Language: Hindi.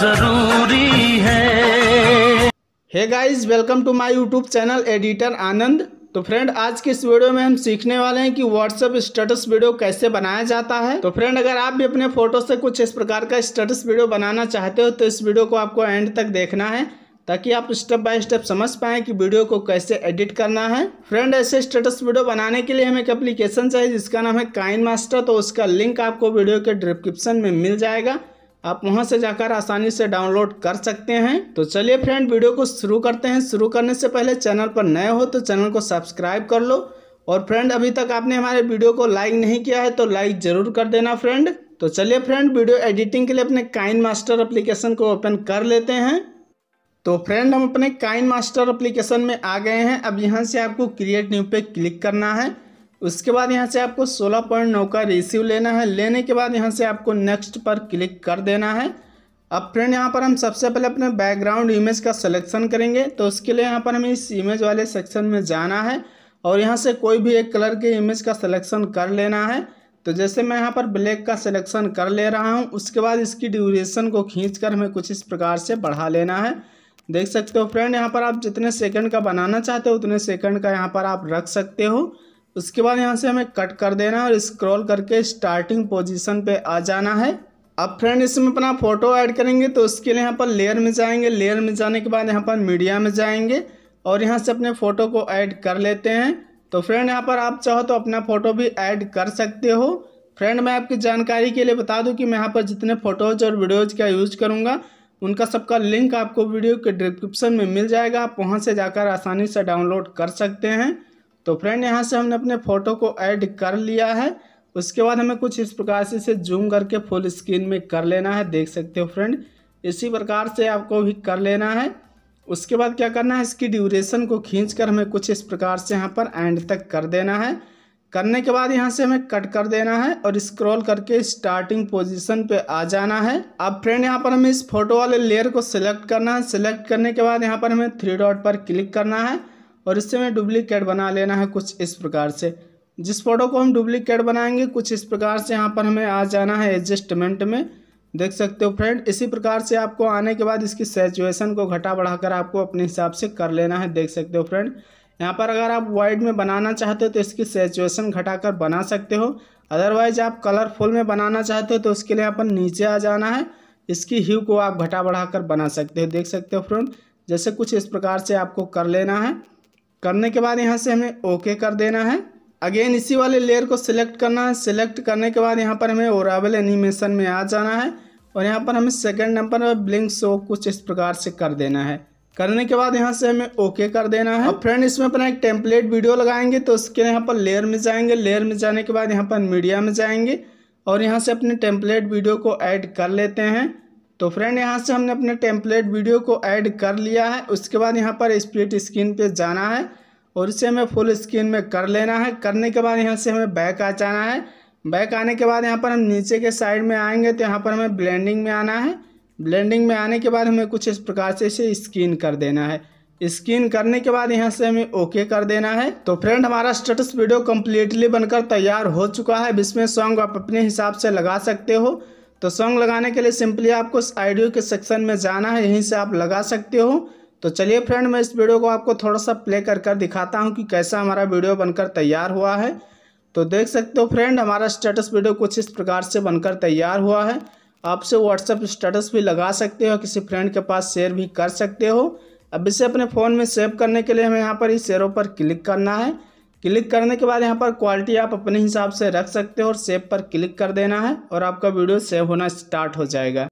जरूरी है hey guys welcome to my YouTube channel editor Anand तो फ्रेंड आज के इस वीडियो में हम सीखने वाले हैं कि व्हाट्सएप स्टेटस वीडियो कैसे बनाया जाता है तो फ्रेंड अगर आप भी अपने फोटो से कुछ इस प्रकार का स्टेटस वीडियो बनाना चाहते हो तो इस वीडियो को आपको एंड तक देखना है ताकि आप स्टेप बाय स्टेप समझ पाए कि वीडियो को कैसे एडिट करना है फ्रेंड ऐसे स्टेटस वीडियो बनाने के लिए हमें एक एप्लीकेशन चाहिए जिसका नाम है काइन मास्टर तो उसका लिंक आपको वीडियो के डिस्क्रिप्शन में मिल जाएगा आप वहाँ से जाकर आसानी से डाउनलोड कर सकते हैं तो चलिए फ्रेंड वीडियो को शुरू करते हैं शुरू करने से पहले चैनल पर नए हो तो चैनल को सब्सक्राइब कर लो और फ्रेंड अभी तक आपने हमारे वीडियो को लाइक नहीं किया है तो लाइक ज़रूर कर देना फ्रेंड तो चलिए फ्रेंड वीडियो एडिटिंग के लिए अपने काइन मास्टर अप्लीकेशन को ओपन कर लेते हैं तो फ्रेंड हम अपने काइन मास्टर अप्लीकेशन में आ गए हैं अब यहाँ से आपको क्रिएट न्यू पे क्लिक करना है उसके बाद यहाँ से आपको सोलह पॉइंट नौ का रिसीव लेना है लेने के बाद यहाँ से आपको नेक्स्ट पर क्लिक कर देना है अब फ्रेंड यहाँ पर हम सबसे पहले अपने बैकग्राउंड इमेज का सिलेक्शन करेंगे तो उसके लिए यहाँ पर हमें इस इमेज वाले सेक्शन में जाना है और यहाँ से कोई भी एक कलर के इमेज का सिलेक्शन कर लेना है तो जैसे मैं यहाँ पर ब्लैक का सिलेक्शन कर ले रहा हूँ उसके बाद इसकी ड्यूरेशन को खींच कर हमें कुछ इस प्रकार से बढ़ा लेना है देख सकते हो फ्रेंड यहाँ पर आप जितने सेकंड का बनाना चाहते हो उतने सेकंड का यहाँ पर आप रख सकते हो उसके बाद यहाँ से हमें कट कर देना और स्क्रॉल करके स्टार्टिंग पोजीशन पे आ जाना है अब फ्रेंड इसमें अपना फ़ोटो ऐड करेंगे तो उसके लिए यहाँ पर लेयर में जाएंगे लेयर में जाने के बाद यहाँ पर मीडिया में जाएंगे और यहाँ से अपने फ़ोटो को ऐड कर लेते हैं तो फ्रेंड यहाँ पर आप चाहो तो अपना फ़ोटो भी ऐड कर सकते हो फ्रेंड मैं आपकी जानकारी के लिए बता दूँ कि मैं यहाँ पर जितने फ़ोटोज़ और वीडियोज़ का यूज़ करूँगा उनका सबका लिंक आपको वीडियो के डिस्क्रिप्शन में मिल जाएगा आप वहाँ से जाकर आसानी से डाउनलोड कर सकते हैं तो फ्रेंड यहाँ से हमने अपने फ़ोटो को ऐड कर लिया है उसके बाद हमें कुछ इस प्रकार से इसे जूम करके फुल स्क्रीन में कर लेना है देख सकते हो फ्रेंड इसी प्रकार से आपको भी कर लेना है उसके बाद क्या करना है इसकी ड्यूरेशन को खींच कर हमें कुछ इस प्रकार से यहाँ पर एंड तक कर देना है करने के बाद यहाँ से हमें कट कर देना है और स्क्रॉल करके स्टार्टिंग पोजीशन पे आ जाना है अब फ्रेंड यहाँ पर हमें इस फोटो वाले लेयर को सिलेक्ट करना है सिलेक्ट करने के बाद यहाँ पर हमें थ्री डॉट पर क्लिक करना है और इससे हमें डुप्लीकेट बना लेना है कुछ इस प्रकार से जिस फोटो को हम डुप्लीकेट बनाएंगे कुछ इस प्रकार से यहाँ पर हमें आ जाना है एडजस्टमेंट में देख सकते हो फ्रेंड इसी प्रकार से आपको आने के बाद इसकी सेचुएसन को घटा बढ़ाकर आपको अपने हिसाब से कर लेना है देख सकते हो फ्रेंड यहाँ पर अगर आप वाइड में बनाना चाहते हो तो इसकी सेचुएसन कर बना सकते हो अदरवाइज आप कलरफुल में बनाना चाहते हो तो उसके लिए अपन नीचे आ जाना है इसकी ह्यू को आप घटा कर बना सकते हो देख सकते हो फ्रेंड जैसे कुछ इस प्रकार से आपको कर लेना है करने के बाद यहाँ से हमें ओके कर देना है अगेन इसी वाले लेयर को सिलेक्ट करना है सिलेक्ट करने के बाद यहाँ पर हमें ओरावल एनिमेशन में आ जाना है और यहाँ पर हमें सेकंड नंबर पर ब्लिंक शो कुछ इस प्रकार से कर देना है करने के बाद यहाँ से हमें ओके कर देना है फ्रेंड इसमें अपना एक टेम्पलेट वीडियो लगाएंगे तो उसके यहाँ पर लेयर में जाएंगे लेयर में जाने के बाद यहाँ पर मीडिया में जाएंगे और यहाँ से अपने टेम्पलेट वीडियो को ऐड कर लेते हैं तो फ्रेंड यहाँ से हमने अपने टेम्पलेट वीडियो को ऐड कर लिया है उसके बाद यहाँ पर स्प्लिट स्क्रीन पे जाना है और इसे हमें फुल स्क्रीन में कर लेना है करने के बाद यहाँ से हमें बैक आ जाना है बैक आने के बाद यहाँ पर हम नीचे के साइड में आएंगे तो यहाँ पर हमें ब्लेंडिंग में आना है ब्लेंडिंग में आने के बाद हमें कुछ इस प्रकार से इसे स्क्रीन कर देना है स्क्रीन करने के बाद यहाँ से हमें ओके कर देना है तो फ्रेंड हमारा स्टेटस वीडियो कम्प्लीटली बनकर तैयार हो चुका है इसमें सॉन्ग आप अपने हिसाब से लगा सकते हो तो सॉन्ग लगाने के लिए सिंपली आपको इस ऑडियो के सेक्शन में जाना है यहीं से आप लगा सकते हो तो चलिए फ्रेंड मैं इस वीडियो को आपको थोड़ा सा प्ले कर कर दिखाता हूँ कि कैसा हमारा वीडियो बनकर तैयार हुआ है तो देख सकते हो फ्रेंड हमारा स्टेटस वीडियो कुछ इस प्रकार से बनकर तैयार हुआ है आपसे व्हाट्सएप स्टेटस भी लगा सकते हो किसी फ्रेंड के पास शेयर भी कर सकते हो अब इसे अपने फ़ोन में सेव करने के लिए हमें यहाँ पर इस शेयरों पर क्लिक करना है क्लिक करने के बाद यहाँ पर क्वालिटी आप अपने हिसाब से रख सकते हो और सेव पर क्लिक कर देना है और आपका वीडियो सेव होना स्टार्ट हो जाएगा